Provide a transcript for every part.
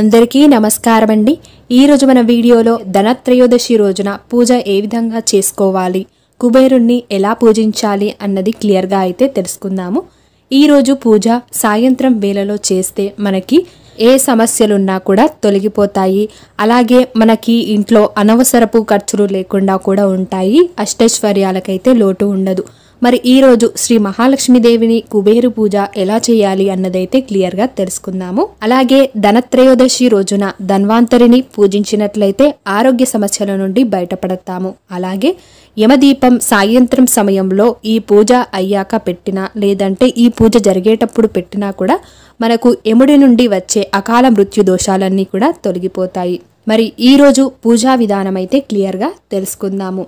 అందరికీ నమస్కారం అండి ఈరోజు మన వీడియోలో ధనత్రయోదశి రోజున పూజ ఏ విధంగా చేసుకోవాలి కుబేరుణ్ణి ఎలా పూజించాలి అన్నది క్లియర్గా అయితే తెలుసుకుందాము ఈరోజు పూజ సాయంత్రం వేళలో చేస్తే మనకి ఏ సమస్యలున్నా కూడా తొలగిపోతాయి అలాగే మనకి ఇంట్లో అనవసరపు ఖర్చులు లేకుండా కూడా ఉంటాయి అష్టైశ్వర్యాలకైతే లోటు ఉండదు మరి ఈరోజు శ్రీ మహాలక్ష్మీదేవిని కుబేరు పూజ ఎలా చేయాలి అన్నదైతే క్లియర్గా తెలుసుకుందాము అలాగే ధనత్రయోదశి రోజున ధన్వాంతరిని పూజించినట్లయితే ఆరోగ్య సమస్యల నుండి బయటపడతాము అలాగే యమదీపం సాయంత్రం సమయంలో ఈ పూజ అయ్యాక పెట్టినా లేదంటే ఈ పూజ జరిగేటప్పుడు పెట్టినా కూడా మనకు ఎముడి నుండి వచ్చే అకాల మృత్యు దోషాలన్నీ కూడా తొలగిపోతాయి మరి ఈరోజు పూజా విధానం అయితే క్లియర్గా తెలుసుకుందాము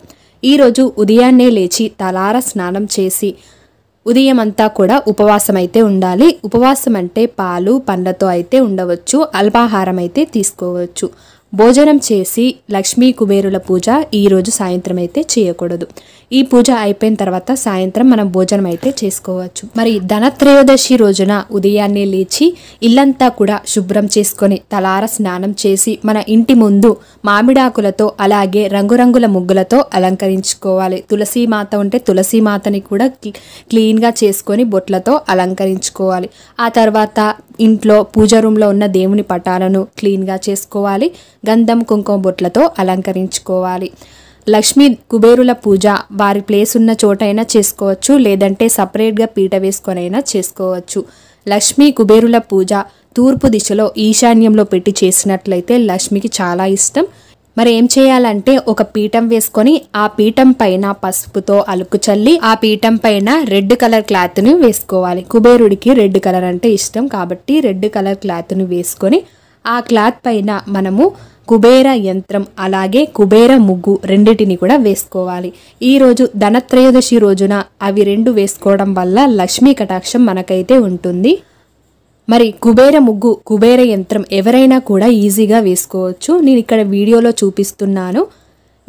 ఈరోజు ఉదయాన్నే లేచి తలార స్నానం చేసి ఉదయం అంతా కూడా ఉపవాసం అయితే ఉండాలి ఉపవాసం అంటే పాలు పండ్లతో అయితే ఉండవచ్చు అల్పాహారం అయితే తీసుకోవచ్చు భోజనం చేసి లక్ష్మీ కుబేరుల పూజ ఈరోజు సాయంత్రం అయితే చేయకూడదు ఈ పూజ అయిపోయిన తర్వాత సాయంత్రం మనం భోజనం అయితే చేసుకోవచ్చు మరి ధనత్రయోదశి రోజున ఉదయాన్నే లేచి ఇల్లంతా కూడా శుభ్రం చేసుకొని తలార స్నానం చేసి మన ఇంటి ముందు మామిడాకులతో అలాగే రంగురంగుల ముగ్గులతో అలంకరించుకోవాలి తులసి మాత ఉంటే తులసి మాతని కూడా క్లీన్గా చేసుకొని బొట్లతో అలంకరించుకోవాలి ఆ తర్వాత ఇంట్లో పూజ రూమ్లో ఉన్న దేవుని పటాలను క్లీన్గా చేసుకోవాలి గంధం కుంకుమ బొట్లతో అలంకరించుకోవాలి లక్ష్మీ కుబేరుల పూజ వారి ప్లేస్ ఉన్న చోటైనా చేసుకోవచ్చు లేదంటే సపరేట్గా పీట వేసుకొనైనా చేసుకోవచ్చు లక్ష్మీ కుబేరుల పూజ తూర్పు దిశలో ఈశాన్యంలో పెట్టి చేసినట్లయితే లక్ష్మికి చాలా ఇష్టం మరి ఏం చేయాలంటే ఒక పీఠం వేసుకొని ఆ పీఠం పైన పసుపుతో అలుకు చల్లి ఆ పీఠం పైన రెడ్ కలర్ క్లాత్ ని వేసుకోవాలి కుబేరుడికి రెడ్ కలర్ అంటే ఇష్టం కాబట్టి రెడ్ కలర్ క్లాత్ ని వేసుకొని ఆ క్లాత్ పైన మనము కుబేర యంత్రం అలాగే కుబేర ముగ్గు రెండింటిని కూడా వేసుకోవాలి ఈరోజు ధనత్రయోదశి రోజున అవి రెండు వేసుకోవడం వల్ల లక్ష్మీ కటాక్షం మనకైతే ఉంటుంది మరి కుబేర ముగ్గు కుబేర యంత్రం ఎవరైనా కూడా ఈజీగా వేసుకోవచ్చు నేను ఇక్కడ వీడియోలో చూపిస్తున్నాను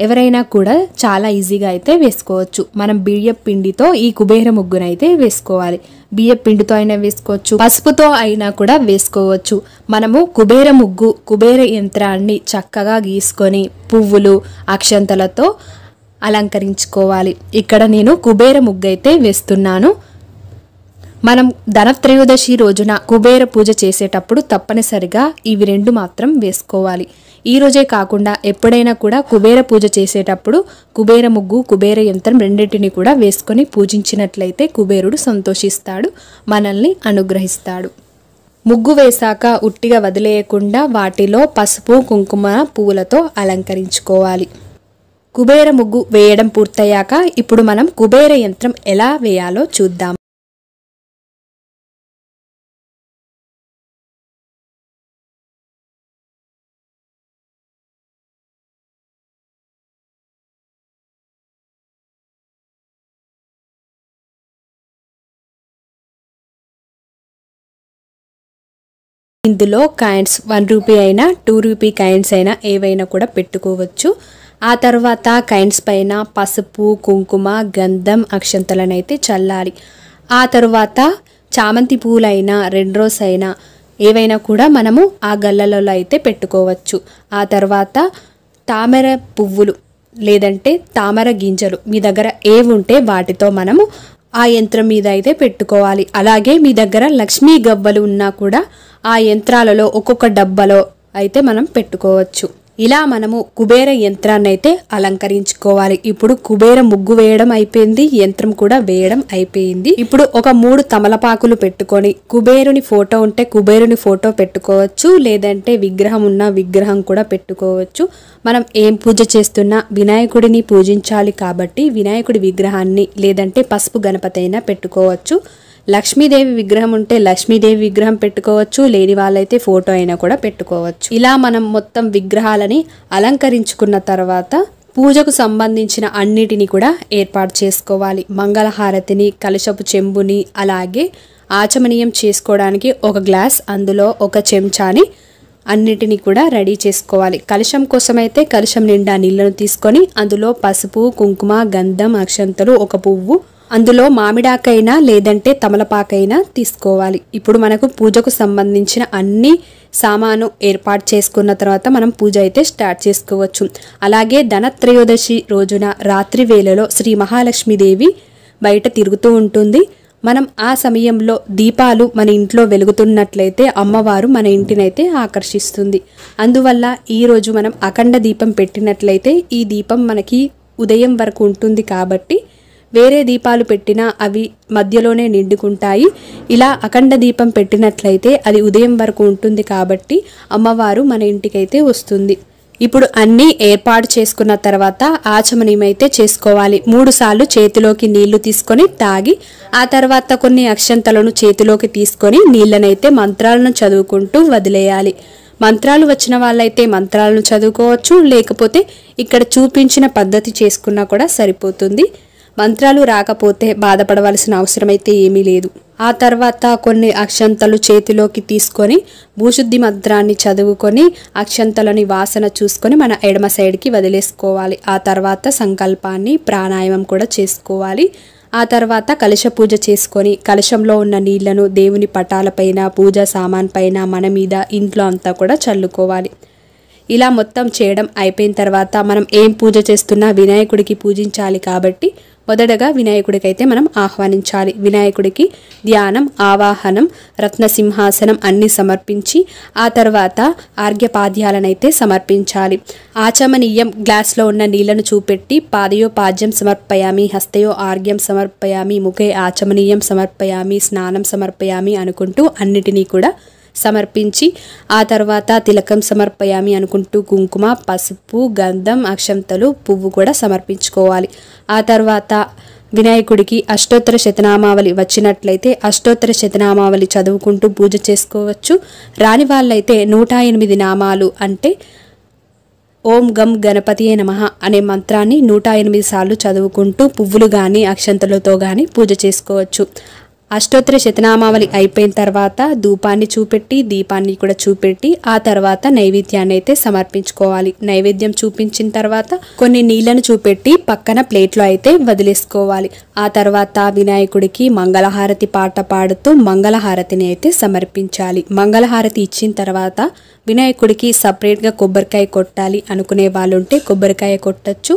ఎవరైనా కూడా చాలా ఈజీగా అయితే వేసుకోవచ్చు మనం బియ్యం పిండితో ఈ కుబేర ముగ్గునైతే వేసుకోవాలి బియ్యం పిండితో అయినా వేసుకోవచ్చు పసుపుతో అయినా కూడా వేసుకోవచ్చు మనము కుబేర ముగ్గు కుబేర యంత్రాన్ని చక్కగా గీసుకొని పువ్వులు అక్షంతలతో అలంకరించుకోవాలి ఇక్కడ నేను కుబేర ముగ్గు అయితే వేస్తున్నాను మనం ధనత్రయోదశి రోజున కుబేర పూజ చేసేటప్పుడు తప్పనిసరిగా ఇవి రెండు మాత్రం వేసుకోవాలి ఈ రోజే కాకుండా ఎప్పుడైనా కూడా కుబేర పూజ చేసేటప్పుడు కుబేర ముగ్గు కుబేర యంత్రం రెండింటిని కూడా వేసుకొని పూజించినట్లయితే కుబేరుడు సంతోషిస్తాడు మనల్ని అనుగ్రహిస్తాడు ముగ్గు వేశాక ఉట్టిగా వదిలేయకుండా వాటిలో పసుపు కుంకుమ పువ్వులతో అలంకరించుకోవాలి కుబేర ముగ్గు వేయడం పూర్తయ్యాక ఇప్పుడు మనం కుబేర యంత్రం ఎలా వేయాలో చూద్దాం ఇందులో కాయిన్స్ వన్ రూపీ అయినా టూ రూపీ కాయిన్స్ అయినా ఏవైనా కూడా పెట్టుకోవచ్చు ఆ తర్వాత కాయిన్స్ పైన పసుపు కుంకుమ గంధం అక్షంతలను అయితే చల్లాలి ఆ తర్వాత చామంతి పూలైనా రెండు రోజైనా ఏవైనా కూడా మనము ఆ గల్లలలో అయితే పెట్టుకోవచ్చు ఆ తర్వాత తామర పువ్వులు లేదంటే తామర గింజలు మీ దగ్గర ఏవి ఉంటే వాటితో మనము ఆ యంత్రం మీద అయితే పెట్టుకోవాలి అలాగే మీ దగ్గర లక్ష్మీ గవ్వలు ఉన్నా కూడా ఆ యంత్రాలలో ఒక్కొక్క డబ్బాలో అయితే మనం పెట్టుకోవచ్చు ఇలా మనము కుబేర యంత్రాన్ని అయితే అలంకరించుకోవాలి ఇప్పుడు కుబేర ముగ్గు వేయడం అయిపోయింది యంత్రం కూడా వేయడం అయిపోయింది ఇప్పుడు ఒక మూడు తమలపాకులు పెట్టుకొని కుబేరుని ఫోటో ఉంటే కుబేరుని ఫోటో పెట్టుకోవచ్చు లేదంటే విగ్రహం ఉన్న విగ్రహం కూడా పెట్టుకోవచ్చు మనం ఏం పూజ చేస్తున్నా వినాయకుడిని పూజించాలి కాబట్టి వినాయకుడి విగ్రహాన్ని లేదంటే పసుపు గణపతి అయినా పెట్టుకోవచ్చు లక్ష్మీదేవి విగ్రహం ఉంటే లక్ష్మీదేవి విగ్రహం పెట్టుకోవచ్చు లేని వాళ్ళైతే ఫోటో అయినా కూడా పెట్టుకోవచ్చు ఇలా మనం మొత్తం విగ్రహాలని అలంకరించుకున్న తర్వాత పూజకు సంబంధించిన అన్నిటిని కూడా ఏర్పాటు చేసుకోవాలి మంగళహారతిని కలశపు చెంబుని అలాగే ఆచమనీయం చేసుకోవడానికి ఒక గ్లాస్ అందులో ఒక చెంచాని అన్నిటినీ కూడా రెడీ చేసుకోవాలి కలుషం కోసమైతే కలుషం నిండా నీళ్లను తీసుకొని అందులో పసుపు కుంకుమ గంధం అక్షంతలు ఒక పువ్వు అందులో మామిడాకైనా లేదంటే తమలపాకైనా తీసుకోవాలి ఇప్పుడు మనకు పూజకు సంబంధించిన అన్ని సామాను ఏర్పాటు చేసుకున్న తర్వాత మనం పూజ అయితే స్టార్ట్ చేసుకోవచ్చు అలాగే ధనత్రయోదశి రోజున రాత్రి వేళలో శ్రీ మహాలక్ష్మీదేవి బయట తిరుగుతూ ఉంటుంది మనం ఆ సమయంలో దీపాలు మన ఇంట్లో వెలుగుతున్నట్లయితే అమ్మవారు మన ఇంటినైతే ఆకర్షిస్తుంది అందువల్ల ఈరోజు మనం అఖండ దీపం పెట్టినట్లయితే ఈ దీపం మనకి ఉదయం వరకు ఉంటుంది కాబట్టి వేరే దీపాలు పెట్టినా అవి మధ్యలోనే నిండుకుంటాయి ఇలా అఖండ దీపం పెట్టినట్లయితే అది ఉదయం వరకు ఉంటుంది కాబట్టి అమ్మవారు మన ఇంటికైతే వస్తుంది ఇప్పుడు అన్నీ ఏర్పాటు చేసుకున్న తర్వాత ఆచమనీయమైతే చేసుకోవాలి మూడుసార్లు చేతిలోకి నీళ్లు తీసుకొని తాగి ఆ తర్వాత కొన్ని అక్షంతలను చేతిలోకి తీసుకొని నీళ్ళనైతే మంత్రాలను చదువుకుంటూ వదిలేయాలి మంత్రాలు వచ్చిన వాళ్ళైతే మంత్రాలను చదువుకోవచ్చు లేకపోతే ఇక్కడ చూపించిన పద్ధతి చేసుకున్నా కూడా సరిపోతుంది మంత్రాలు రాకపోతే బాధపడవలసిన అవసరమైతే ఏమీ లేదు ఆ తర్వాత కొన్ని అక్షంతలు చేతిలోకి తీసుకొని భూశుద్ధి మంత్రాన్ని చదువుకొని అక్షంతలని వాసన చూసుకొని మన ఎడమ సైడ్కి వదిలేసుకోవాలి ఆ తర్వాత సంకల్పాన్ని ప్రాణాయామం కూడా చేసుకోవాలి ఆ తర్వాత కలశ పూజ చేసుకొని కలశంలో ఉన్న నీళ్లను దేవుని పటాలపైన పూజ సామాన్ పైన మన మీద ఇంట్లో అంతా కూడా చల్లుకోవాలి ఇలా మొత్తం చేయడం అయిపోయిన తర్వాత మనం ఏం పూజ చేస్తున్నా వినాయకుడికి పూజించాలి కాబట్టి మొదటగా వినాయకుడికైతే మనం ఆహ్వానించాలి వినాయకుడికి ధ్యానం ఆవాహనం రత్నసింహాసనం అన్ని సమర్పించి ఆ తర్వాత ఆర్ఘ్యపాద్యాలనైతే సమర్పించాలి ఆచమనీయం గ్లాస్లో ఉన్న నీళ్లను చూపెట్టి పాదయో పాద్యం సమర్పయామి హస్తయో ఆర్ఘ్యం సమర్పయామి ముఖే ఆచమనీయం సమర్పయామి స్నానం సమర్పయామి అనుకుంటూ అన్నిటినీ కూడా సమర్పించి ఆ తర్వాత తిలకం సమర్పయామి అనుకుంటూ కుంకుమ పసుపు గంధం అక్షంతలు పువ్వు కూడా సమర్పించుకోవాలి ఆ తర్వాత వినాయకుడికి అష్టోత్తర శతనామావళి వచ్చినట్లయితే అష్టోత్తర శతనామావళి చదువుకుంటూ పూజ చేసుకోవచ్చు రాని వాళ్ళైతే నూట ఎనిమిది నామాలు అంటే ఓం గం గణపతియే నమ అనే మంత్రాన్ని నూట ఎనిమిది సార్లు చదువుకుంటూ పువ్వులు కానీ అక్షంతలతో కానీ పూజ చేసుకోవచ్చు అష్టోత్తర శతనామావళి అయిపోయిన తర్వాత ధూపాన్ని చూపెట్టి దీపాన్ని కూడా చూపెట్టి ఆ తర్వాత నైవేద్యాన్ని అయితే సమర్పించుకోవాలి నైవేద్యం చూపించిన తర్వాత కొన్ని నీళ్లను చూపెట్టి పక్కన ప్లేట్లో అయితే వదిలేసుకోవాలి ఆ తర్వాత వినాయకుడికి మంగళహారతి పాట పాడుతూ మంగళహారతిని అయితే సమర్పించాలి మంగళహారతి ఇచ్చిన తర్వాత వినాయకుడికి సపరేట్గా కొబ్బరికాయ కొట్టాలి అనుకునే వాళ్ళుంటే కొబ్బరికాయ కొట్టచ్చు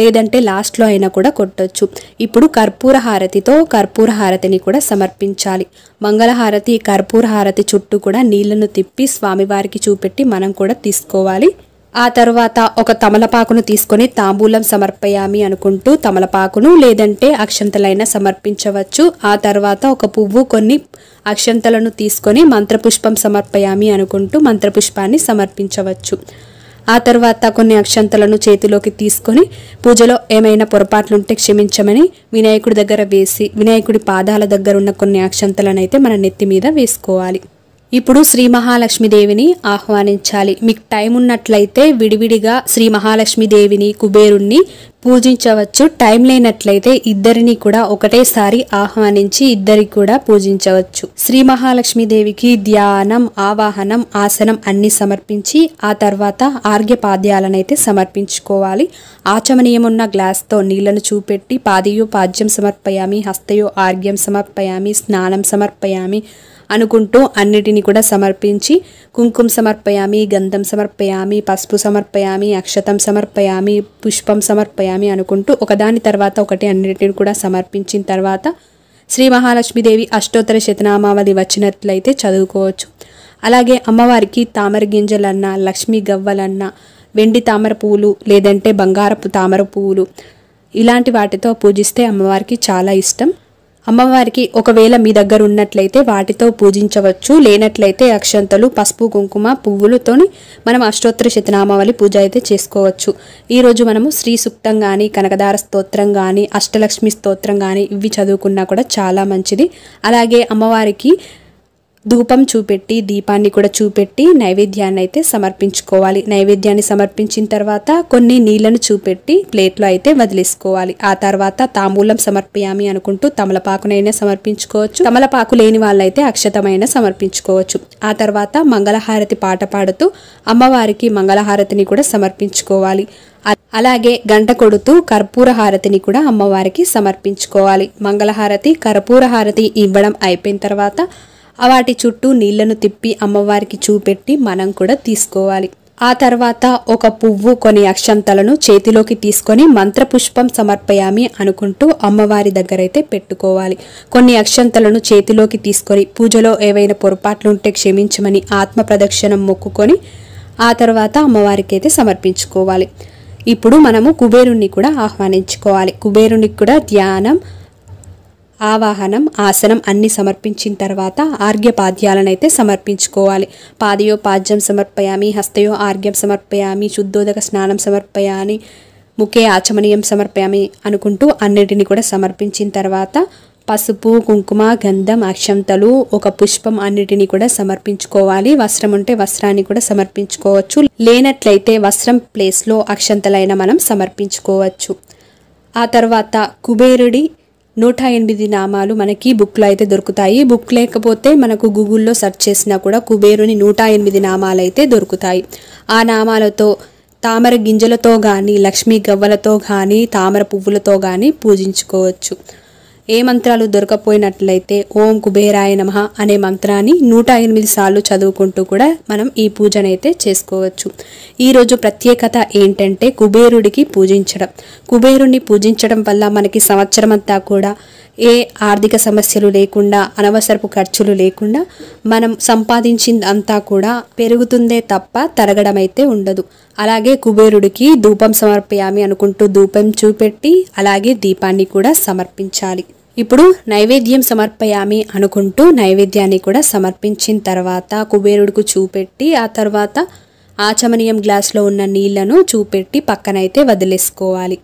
లేదంటే లాస్ట్లో అయినా కూడా కొట్టొచ్చు ఇప్పుడు కర్పూర హారతితో కర్పూర హారతిని కూడా సమర్పించాలి మంగళహారతి కర్పూర హారతి చుట్టూ కూడా నీళ్లను తిప్పి స్వామివారికి చూపెట్టి మనం కూడా తీసుకోవాలి ఆ తర్వాత ఒక తమలపాకును తీసుకొని తాంబూలం సమర్పయామి అనుకుంటూ తమలపాకును లేదంటే అక్షంతలైనా సమర్పించవచ్చు ఆ తర్వాత ఒక పువ్వు కొన్ని అక్షంతలను తీసుకొని మంత్రపుష్పం సమర్పయామి అనుకుంటూ మంత్రపుష్పాన్ని సమర్పించవచ్చు ఆ తర్వాత కొన్ని అక్షంతలను చేతిలోకి తీసుకొని పూజలో ఏమైనా పొరపాట్లుంటే క్షమించమని వినాయకుడి దగ్గర వేసి వినాయకుడి పాదాల దగ్గర ఉన్న కొన్ని అక్షంతలను అయితే మన నెత్తి మీద వేసుకోవాలి ఇప్పుడు శ్రీ మహాలక్ష్మీదేవిని ఆహ్వానించాలి మీకు టైం ఉన్నట్లయితే విడివిడిగా శ్రీ మహాలక్ష్మీదేవిని కుబేరుణ్ణి పూజించవచ్చు టైం లేనట్లయితే ఇద్దరిని కూడా ఒకటేసారి ఆహ్వానించి ఇద్దరి కూడా పూజించవచ్చు శ్రీ మహాలక్ష్మీదేవికి ధ్యానం ఆవాహనం ఆసనం అన్ని సమర్పించి ఆ తర్వాత ఆర్ఘ్యపాద్యాలనైతే సమర్పించుకోవాలి ఆచమనీయమున్న గ్లాస్తో నీళ్లను చూపెట్టి పాదయో పాద్యం సమర్పయామి హస్తయో ఆర్ఘ్యం సమర్పయామి స్నానం సమర్పయామి అనుకుంటూ అన్నిటిని కూడా సమర్పించి కుంకుమ సమర్పయామి గంధం సమర్పయామి పసుపు సమర్పయామి అక్షతం సమర్పయామి పుష్పం సమర్పయామి అనుకుంటూ ఒకదాని తర్వాత ఒకటి అన్నిటిని కూడా సమర్పించిన తర్వాత శ్రీ మహాలక్ష్మీదేవి అష్టోత్తర శతనామావళి వచ్చినట్లయితే చదువుకోవచ్చు అలాగే అమ్మవారికి తామర గింజలన్నా లక్ష్మీ గవ్వలన్నా వెండి తామర పువ్వులు లేదంటే బంగారపు తామర పువ్వులు ఇలాంటి వాటితో పూజిస్తే అమ్మవారికి చాలా ఇష్టం అమ్మవారికి ఒకవేళ మీ దగ్గర ఉన్నట్లయితే వాటితో పూజించవచ్చు లేనట్లయితే అక్షంతలు పసుపు కుంకుమ పువ్వులతోని మనం అష్టోత్తర శతనామావళి పూజ అయితే చేసుకోవచ్చు ఈరోజు మనము శ్రీ సుక్తం కానీ కనకదార స్తోత్రం కానీ అష్టలక్ష్మి స్తోత్రం కానీ ఇవి చదువుకున్నా కూడా చాలా మంచిది అలాగే అమ్మవారికి ధూపం చూపెట్టి దీపాన్ని కూడా చూపెట్టి నైవేద్యాన్ని అయితే సమర్పించుకోవాలి నైవేద్యాన్ని సమర్పించిన తర్వాత కొన్ని నీళ్లను చూపెట్టి ప్లేట్లో అయితే వదిలేసుకోవాలి ఆ తర్వాత తాంబూలం సమర్పయామి అనుకుంటూ తమలపాకునైనా సమర్పించుకోవచ్చు తమలపాకు లేని వాళ్ళైతే అక్షతమైన సమర్పించుకోవచ్చు ఆ తర్వాత మంగళహారతి పాట పాడుతూ అమ్మవారికి మంగళహారతిని కూడా సమర్పించుకోవాలి అలాగే గంట కొడుతూ కర్పూర హారతిని కూడా అమ్మవారికి సమర్పించుకోవాలి మంగళహారతి కర్పూర హారతి ఇవ్వడం అయిపోయిన తర్వాత వాటి చుట్టూ నీళ్లను తిప్పి అమ్మవారికి చూపెట్టి మనం కూడా తీసుకోవాలి ఆ తర్వాత ఒక పువ్వు కొన్ని అక్షంతలను చేతిలోకి తీసుకొని మంత్రపుష్పం సమర్పయామి అనుకుంటూ అమ్మవారి దగ్గరైతే పెట్టుకోవాలి కొన్ని అక్షంతలను చేతిలోకి తీసుకొని పూజలో ఏవైనా పొరపాట్లు ఉంటే క్షమించమని ఆత్మ ప్రదక్షిణం మొక్కుకొని ఆ తర్వాత అమ్మవారికి అయితే సమర్పించుకోవాలి ఇప్పుడు మనము కుబేరుణ్ణి కూడా ఆహ్వానించుకోవాలి కుబేరునికి కూడా ధ్యానం ఆవాహనం ఆసనం అన్ని సమర్పించిన తర్వాత ఆర్ఘ్యపాద్యాలనైతే సమర్పించుకోవాలి పాదయో పాద్యం సమర్పయామి హస్తయో ఆర్ఘ్యం సమర్పయామి శుద్ధోదక స్నానం సమర్పయామి ముఖే ఆచమనీయం సమర్పయామి అనుకుంటూ అన్నిటిని కూడా సమర్పించిన తర్వాత పసుపు కుంకుమ గంధం అక్షంతలు ఒక పుష్పం అన్నిటిని కూడా సమర్పించుకోవాలి వస్త్రం ఉంటే వస్త్రాన్ని కూడా సమర్పించుకోవచ్చు లేనట్లయితే వస్త్రం ప్లేస్లో అక్షంతలైన మనం సమర్పించుకోవచ్చు ఆ తర్వాత కుబేరుడి నూట ఎనిమిది నామాలు మనకి బుక్లో అయితే దొరుకుతాయి బుక్ లేకపోతే మనకు గూగుల్లో సెర్చ్ చేసినా కూడా కుబేరుని నూట ఎనిమిది నామాలు అయితే దొరుకుతాయి ఆ నామాలతో తామర గింజలతో కానీ లక్ష్మీ గవ్వలతో కానీ తామర పువ్వులతో కానీ పూజించుకోవచ్చు ఏ మంత్రాలు దొరకపోయినట్లయితే ఓం కుబేరాయ నమ అనే మంత్రాన్ని నూట ఎనిమిది సార్లు చదువుకుంటూ కూడా మనం ఈ పూజనైతే చేసుకోవచ్చు ఈరోజు ప్రత్యేకత ఏంటంటే కుబేరుడికి పూజించడం కుబేరుణ్ణి పూజించడం వల్ల మనకి సంవత్సరం అంతా కూడా ఏ ఆర్థిక సమస్యలు లేకుండా అనవసరపు ఖర్చులు లేకుండా మనం సంపాదించింది అంతా కూడా పెరుగుతుందే తప్ప తరగడం అయితే ఉండదు అలాగే కుబేరుడికి ధూపం సమర్పయామి అనుకుంటూ ధూపం చూపెట్టి అలాగే దీపాన్ని కూడా సమర్పించాలి ఇప్పుడు నైవేద్యం సమర్పయామి అనుకుంటూ నైవేద్యాన్ని కూడా సమర్పించిన తర్వాత కుబేరుడికి చూపెట్టి ఆ తర్వాత ఆచమనీయం గ్లాస్లో ఉన్న నీళ్లను చూపెట్టి పక్కనైతే వదిలేసుకోవాలి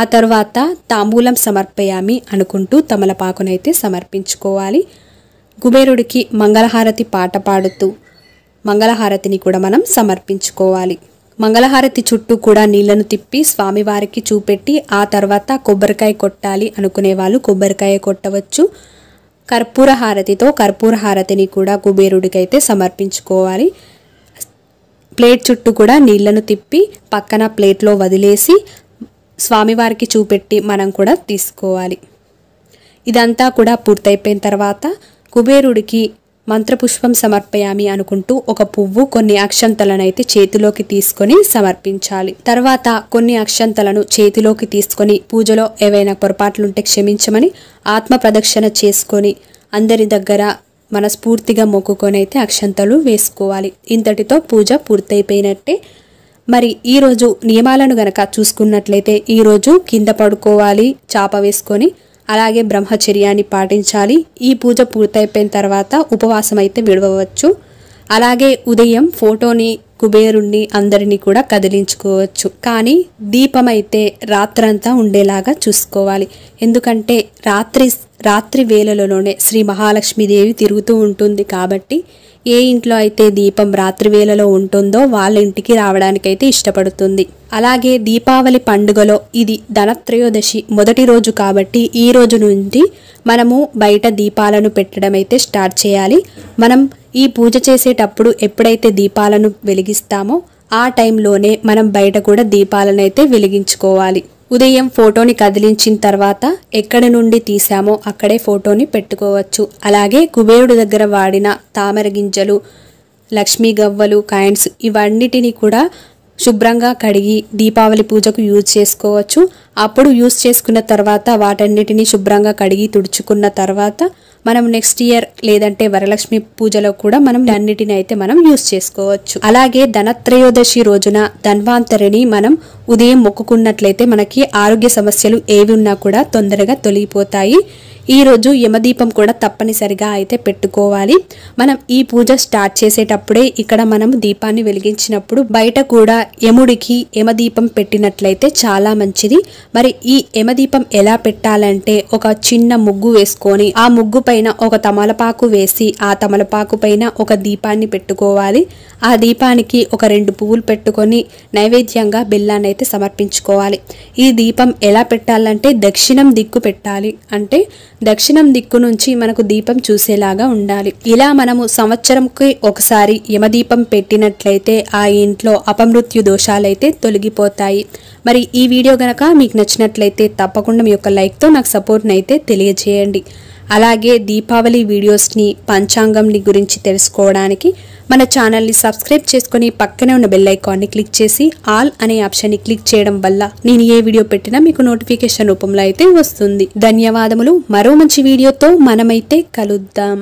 ఆ తర్వాత తాంబూలం సమర్పయామి అనుకుంటూ తమలపాకునైతే సమర్పించుకోవాలి కుబేరుడికి మంగళహారతి పాట పాడుతూ మంగళహారతిని కూడా మనం సమర్పించుకోవాలి మంగళహారతి చుట్టూ కూడా నీళ్లను తిప్పి స్వామివారికి చూపెట్టి ఆ తర్వాత కొబ్బరికాయ కొట్టాలి అనుకునే వాళ్ళు కొబ్బరికాయ కొట్టవచ్చు కర్పూర హారతితో కర్పూర హారతిని కూడా కుబేరుడికి అయితే సమర్పించుకోవాలి ప్లేట్ చుట్టూ కూడా నీళ్లను తిప్పి పక్కన ప్లేట్లో వదిలేసి స్వామివారికి చూపెట్టి మనం కూడా తీసుకోవాలి ఇదంతా కూడా పూర్తయిపోయిన తర్వాత కుబేరుడికి మంత్రపుష్పం సమర్పయామి అనుకుంటూ ఒక పువ్వు కొన్ని అక్షంతలనైతే చేతిలోకి తీసుకొని సమర్పించాలి తర్వాత కొన్ని అక్షంతలను చేతిలోకి తీసుకొని పూజలో ఏవైనా పొరపాట్లుంటే క్షమించమని ఆత్మ ప్రదక్షిణ చేసుకొని అందరి దగ్గర మనస్ఫూర్తిగా మొక్కుకొని అయితే అక్షంతలు వేసుకోవాలి ఇంతటితో పూజ పూర్తయిపోయినట్టే మరి ఈరోజు నియమాలను గనక చూసుకున్నట్లయితే ఈరోజు కింద పడుకోవాలి చాప వేసుకొని అలాగే బ్రహ్మచర్యాన్ని పాటించాలి ఈ పూజ పూర్తయిపోయిన తర్వాత ఉపవాసం అయితే విడవచ్చు అలాగే ఉదయం ఫోటోని కుబేరుణ్ణి అందరినీ కూడా కదిలించుకోవచ్చు కానీ దీపం అయితే రాత్రంతా ఉండేలాగా చూసుకోవాలి ఎందుకంటే రాత్రి రాత్రి వేళలలోనే శ్రీ మహాలక్ష్మీదేవి తిరుగుతూ ఉంటుంది కాబట్టి ఏ ఇంట్లో అయితే దీపం రాత్రివేళలో ఉంటుందో వాళ్ళ ఇంటికి రావడానికైతే ఇష్టపడుతుంది అలాగే దీపావళి పండుగలో ఇది ధనత్రయోదశి మొదటి రోజు కాబట్టి ఈ రోజు నుండి మనము బయట దీపాలను పెట్టడం అయితే స్టార్ట్ చేయాలి మనం ఈ పూజ చేసేటప్పుడు ఎప్పుడైతే దీపాలను వెలిగిస్తామో ఆ టైంలోనే మనం బయట కూడా దీపాలను అయితే వెలిగించుకోవాలి ఉదయం ఫోటోని కదిలించిన తర్వాత ఎక్కడ నుండి తీసామో అక్కడే ఫోటోని పెట్టుకోవచ్చు అలాగే కుబేరుడు దగ్గర వాడిన తామర గింజలు లక్ష్మీ గవ్వలు కాయిన్స్ ఇవన్నిటిని కూడా శుభ్రంగా కడిగి దీపావళి పూజకు యూజ్ చేసుకోవచ్చు అప్పుడు యూజ్ చేసుకున్న తర్వాత వాటన్నిటిని శుభ్రంగా కడిగి తుడుచుకున్న తర్వాత మనం నెక్స్ట్ ఇయర్ లేదంటే వరలక్ష్మి పూజలో కూడా మనం అన్నిటిని అయితే మనం యూజ్ చేసుకోవచ్చు అలాగే ధనత్రయోదశి రోజున ధన్వాంతరిని మనం ఉదయం మొక్కుకున్నట్లయితే మనకి ఆరోగ్య సమస్యలు ఏవి ఉన్నా కూడా తొందరగా తొలగిపోతాయి ఈరోజు యమదీపం కూడా తప్పనిసరిగా అయితే పెట్టుకోవాలి మనం ఈ పూజ స్టార్ట్ చేసేటప్పుడే ఇక్కడ మనం దీపాన్ని వెలిగించినప్పుడు బయట కూడా యముడికి యమదీపం పెట్టినట్లయితే చాలా మంచిది మరి ఈ యమదీపం ఎలా పెట్టాలంటే ఒక చిన్న ముగ్గు వేసుకొని ఆ ముగ్గు పైన ఒక తమలపాకు వేసి ఆ తమలపాకు పైన ఒక దీపాన్ని పెట్టుకోవాలి ఆ దీపానికి ఒక రెండు పువ్వులు పెట్టుకొని నైవేద్యంగా బిల్లాన్ని అయితే సమర్పించుకోవాలి ఈ దీపం ఎలా పెట్టాలంటే దక్షిణం దిక్కు పెట్టాలి అంటే దక్షిణం దిక్కు నుంచి మనకు దీపం చూసేలాగా ఉండాలి ఇలా మనము సంవత్సరంకి ఒకసారి యమదీపం పెట్టినట్లయితే ఆ ఇంట్లో అపమృత్యు దోషాలైతే తొలగిపోతాయి మరి ఈ వీడియో గనక మీకు నచ్చినట్లయితే తప్పకుండా మీ యొక్క లైక్తో నాకు సపోర్ట్ని అయితే తెలియజేయండి అలాగే దీపావళి వీడియోస్ని పంచాంగంని గురించి తెలుసుకోవడానికి మన ఛానల్ని సబ్స్క్రైబ్ చేసుకుని పక్కనే ఉన్న బెల్ ఐకాన్ని క్లిక్ చేసి ఆల్ అనే ఆప్షన్ని క్లిక్ చేయడం వల్ల నేను ఏ వీడియో పెట్టినా మీకు నోటిఫికేషన్ రూపంలో అయితే వస్తుంది ధన్యవాదములు మరో మంచి వీడియోతో మనమైతే కలుద్దాం